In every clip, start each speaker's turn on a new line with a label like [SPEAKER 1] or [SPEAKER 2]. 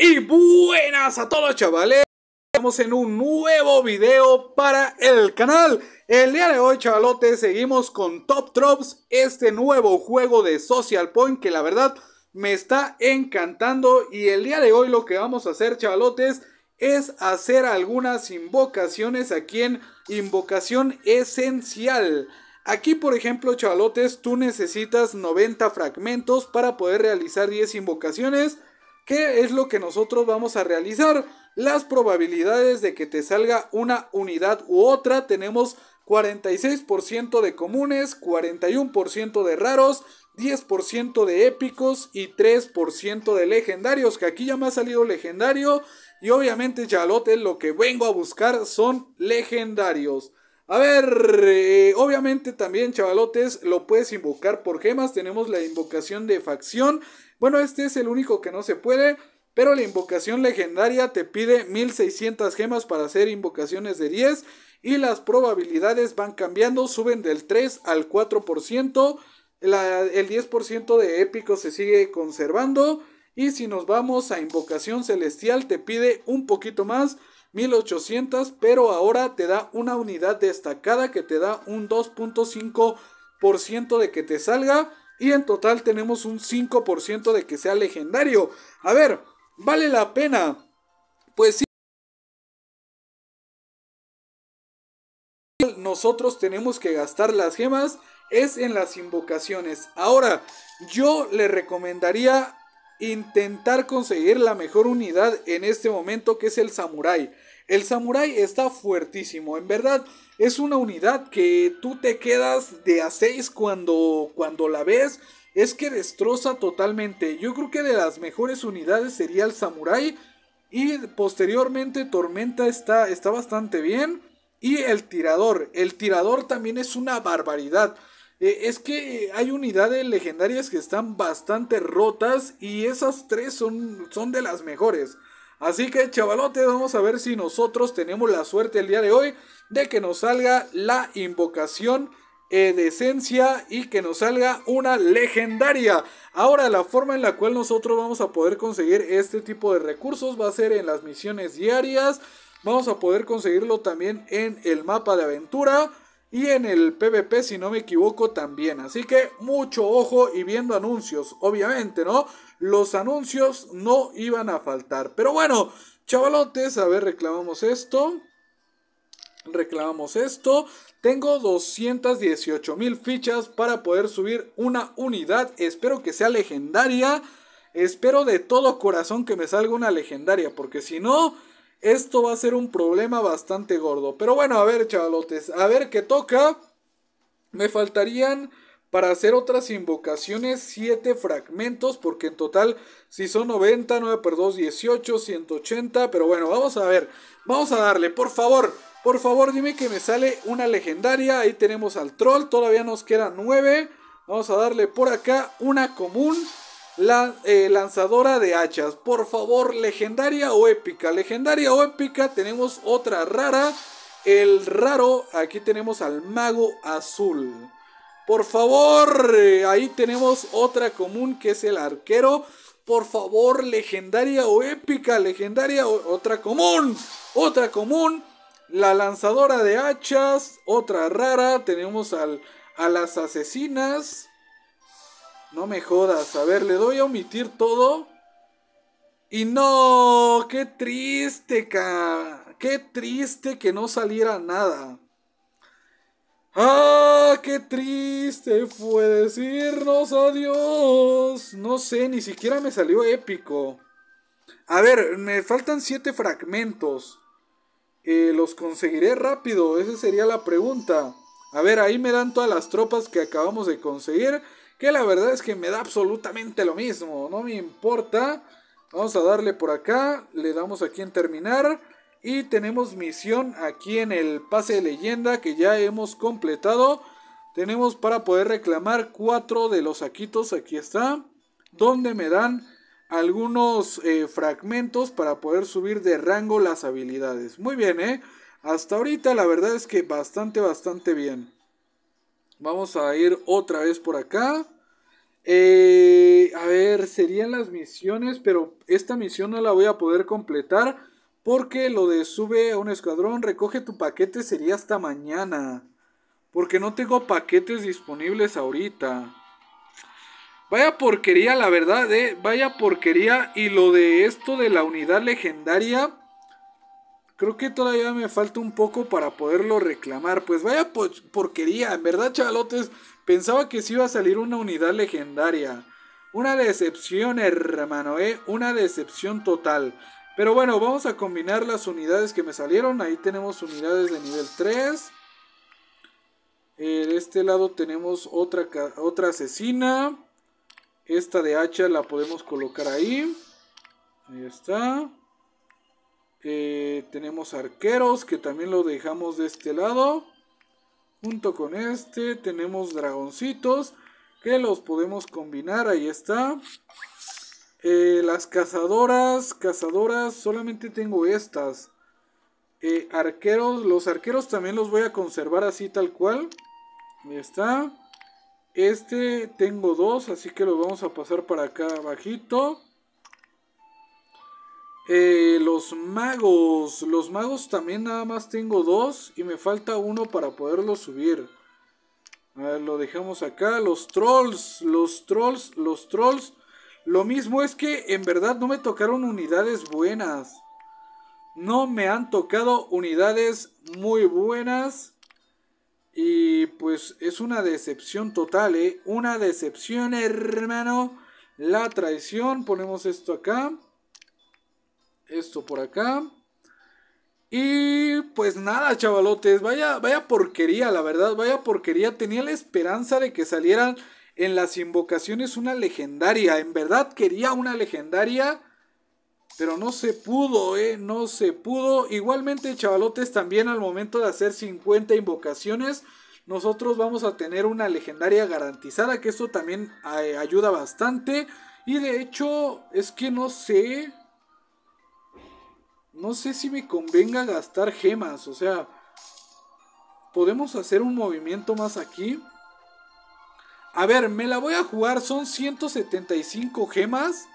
[SPEAKER 1] Y buenas a todos chavales, estamos en un nuevo video para el canal El día de hoy chavalotes seguimos con Top Drops, este nuevo juego de Social Point que la verdad me está encantando Y el día de hoy lo que vamos a hacer chavalotes es hacer algunas invocaciones aquí en Invocación Esencial Aquí, por ejemplo, chavalotes, tú necesitas 90 fragmentos para poder realizar 10 invocaciones. ¿Qué es lo que nosotros vamos a realizar? Las probabilidades de que te salga una unidad u otra tenemos 46% de comunes, 41% de raros, 10% de épicos y 3% de legendarios, que aquí ya me ha salido legendario y obviamente chavalotes lo que vengo a buscar son legendarios. A ver, eh, obviamente también chavalotes lo puedes invocar por gemas. Tenemos la invocación de facción bueno, este es el único que no se puede. Pero la invocación legendaria te pide 1600 gemas para hacer invocaciones de 10 y las probabilidades van cambiando, suben del 3 al 4%, el 10% de épico se sigue conservando y si nos vamos a invocación celestial te pide un poquito más, 1800, pero ahora te da una unidad destacada que te da un 2.5% de que te salga y en total tenemos un 5% de que sea legendario. A ver, vale la pena. Pues sí. Nosotros tenemos que gastar las gemas es en las invocaciones. Ahora, yo le recomendaría intentar conseguir la mejor unidad en este momento que es el samurai. El samurái está fuertísimo, en verdad es una unidad que tú te quedas de a 6 cuando, cuando la ves, es que destroza totalmente. Yo creo que de las mejores unidades sería el samurái y posteriormente Tormenta está, está bastante bien y el tirador, el tirador también es una barbaridad. Eh, es que hay unidades legendarias que están bastante rotas y esas tres son, son de las mejores. Así que chavalotes, vamos a ver si nosotros tenemos la suerte el día de hoy de que nos salga la invocación eh, de esencia y que nos salga una legendaria. Ahora la forma en la cual nosotros vamos a poder conseguir este tipo de recursos va a ser en las misiones diarias. Vamos a poder conseguirlo también en el mapa de aventura. Y en el PvP, si no me equivoco, también. Así que mucho ojo y viendo anuncios, obviamente, ¿no? Los anuncios no iban a faltar. Pero bueno, chavalotes, a ver, reclamamos esto. Reclamamos esto. Tengo 218 mil fichas para poder subir una unidad. Espero que sea legendaria. Espero de todo corazón que me salga una legendaria. Porque si no, esto va a ser un problema bastante gordo. Pero bueno, a ver, chavalotes. A ver qué toca. Me faltarían para hacer otras invocaciones 7 fragmentos. Porque en total, si son 90, 9 por 2, 18, 180. Pero bueno, vamos a ver. Vamos a darle, por favor. Por favor, dime que me sale una legendaria. Ahí tenemos al troll. Todavía nos quedan 9. Vamos a darle por acá una común la eh, lanzadora de hachas. Por favor, legendaria o épica. Legendaria o épica, tenemos otra rara. El raro, aquí tenemos al mago azul. Por favor, eh, ahí tenemos otra común que es el arquero. Por favor, legendaria o épica, legendaria o otra común, otra común. La lanzadora de hachas, otra rara. Tenemos al, a las asesinas. No me jodas. A ver, le doy a omitir todo. Y no, qué triste, ca. Qué triste que no saliera nada. ¡Ah! ¡Qué triste fue decirnos adiós! No sé, ni siquiera me salió épico. A ver, me faltan siete fragmentos. Eh, ¿Los conseguiré rápido? Esa sería la pregunta. A ver, ahí me dan todas las tropas que acabamos de conseguir. Que la verdad es que me da absolutamente lo mismo. No me importa. Vamos a darle por acá. Le damos aquí en terminar. Y tenemos misión aquí en el pase de leyenda que ya hemos completado. Tenemos para poder reclamar cuatro de los saquitos. Aquí está. Donde me dan algunos eh, fragmentos para poder subir de rango las habilidades. Muy bien, ¿eh? Hasta ahorita la verdad es que bastante, bastante bien. Vamos a ir otra vez por acá. Eh, a ver, serían las misiones, pero esta misión no la voy a poder completar porque lo de sube a un escuadrón, recoge tu paquete sería hasta mañana. Porque no tengo paquetes disponibles ahorita. Vaya porquería, la verdad, eh. Vaya porquería. Y lo de esto de la unidad legendaria creo que todavía me falta un poco para poderlo reclamar. Pues vaya porquería, en verdad, chavalotes. Pensaba que sí iba a salir una unidad legendaria. Una decepción, hermano, ¿eh? Una decepción total. Pero bueno, vamos a combinar las unidades que me salieron. Ahí tenemos unidades de nivel 3. Eh, de este lado tenemos otra, otra asesina. Esta de hacha la podemos colocar ahí. Ahí está. Eh, tenemos arqueros, que también lo dejamos de este lado. Junto con este tenemos dragoncitos, que los podemos combinar, ahí está. Eh, las cazadoras, cazadoras, solamente tengo estas. Eh, arqueros, los arqueros también los voy a conservar así tal cual. Ahí está. Este tengo dos, así que lo vamos a pasar para acá bajito eh, los magos. Los magos también nada más tengo dos. Y me falta uno para poderlo subir. A ver, lo dejamos acá. Los trolls. Los trolls. Los trolls. Lo mismo es que en verdad no me tocaron unidades buenas. No me han tocado unidades muy buenas. Y pues es una decepción total, ¿eh? Una decepción, hermano. La traición. Ponemos esto acá esto por acá. Y pues nada, chavalotes, vaya, vaya porquería, la verdad, vaya porquería. Tenía la esperanza de que salieran en las invocaciones una legendaria. En verdad quería una legendaria, pero no se pudo, eh, no se pudo. Igualmente, chavalotes, también al momento de hacer 50 invocaciones, nosotros vamos a tener una legendaria garantizada, que esto también eh, ayuda bastante. Y de hecho, es que no sé, no sé si me convenga gastar gemas, o sea, podemos hacer un movimiento más aquí. A ver, me la voy a jugar, son 175 gemas.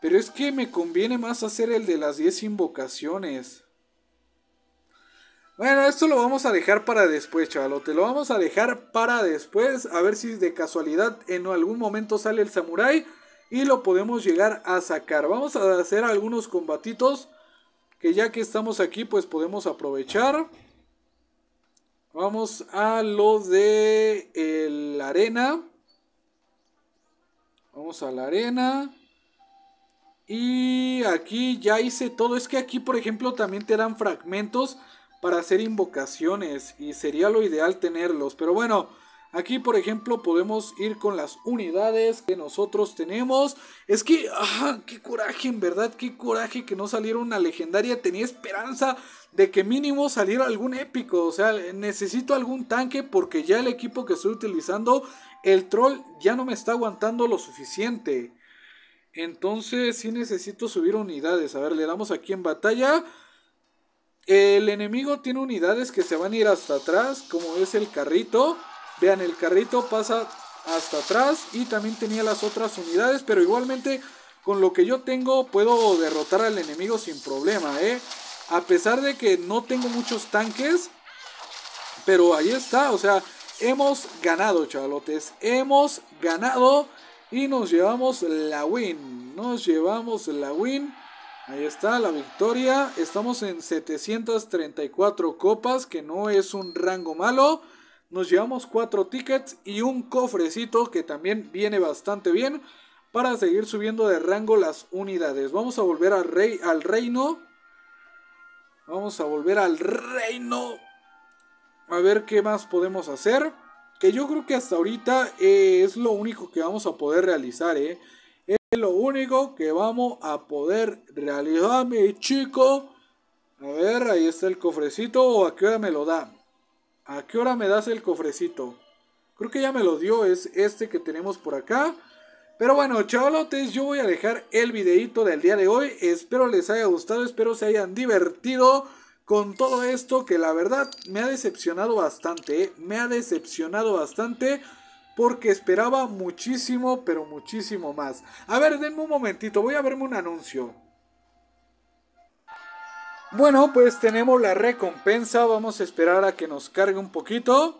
[SPEAKER 1] Pero es que me conviene más hacer el de las 10 invocaciones. Bueno, esto lo vamos a dejar para después, te Lo vamos a dejar para después. A ver si de casualidad en algún momento sale el samurái y lo podemos llegar a sacar. Vamos a hacer algunos combatitos que ya que estamos aquí pues podemos aprovechar. Vamos a lo de la arena. Vamos a la arena. Y aquí ya hice todo. Es que aquí, por ejemplo, también te dan fragmentos para hacer invocaciones. Y sería lo ideal tenerlos. Pero bueno, Aquí, por ejemplo, podemos ir con las unidades que nosotros tenemos. Es que, ah, qué coraje, en verdad, qué coraje que no saliera una legendaria. Tenía esperanza de que mínimo saliera algún épico. O sea, necesito algún tanque porque ya el equipo que estoy utilizando, el troll, ya no me está aguantando lo suficiente. Entonces, sí necesito subir unidades. A ver, le damos aquí en batalla. El enemigo tiene unidades que se van a ir hasta atrás, como es el carrito. Vean, el carrito pasa hasta atrás y también tenía las otras unidades, pero igualmente con lo que yo tengo puedo derrotar al enemigo sin problema, ¿eh? A pesar de que no tengo muchos tanques, pero ahí está, o sea, hemos ganado, chavalotes, hemos ganado y nos llevamos la win, nos llevamos la win. Ahí está la victoria. Estamos en 734 copas, que no es un rango malo. Nos llevamos cuatro tickets y un cofrecito que también viene bastante bien para seguir subiendo de rango las unidades. Vamos a volver al, rey, al reino. Vamos a volver al reino. A ver qué más podemos hacer. Que yo creo que hasta ahorita eh, es lo único que vamos a poder realizar. Eh. Es lo único que vamos a poder realizar, mi chico. A ver, ahí está el cofrecito. ¿A qué hora me lo dan? ¿A qué hora me das el cofrecito? Creo que ya me lo dio, es este que tenemos por acá. Pero bueno, chavalotes, yo voy a dejar el videito del día de hoy. Espero les haya gustado, espero se hayan divertido con todo esto que la verdad me ha decepcionado bastante. ¿eh? Me ha decepcionado bastante porque esperaba muchísimo, pero muchísimo más. A ver, denme un momentito, voy a verme un anuncio. Bueno, pues tenemos la recompensa. Vamos a esperar a que nos cargue un poquito.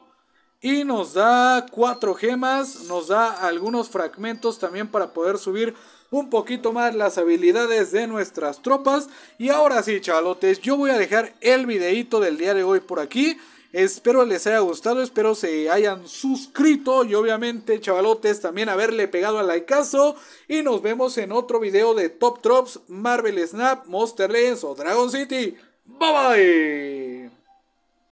[SPEAKER 1] Y nos da cuatro gemas. Nos da algunos fragmentos también para poder subir un poquito más las habilidades de nuestras tropas. Y ahora sí, chalotes, yo voy a dejar el videito del día de hoy por aquí. Espero les haya gustado, espero se hayan suscrito y obviamente chavalotes también haberle pegado al likeazo y nos vemos en otro video de Top Drops, Marvel Snap, Monster Legends o Dragon City. Bye bye.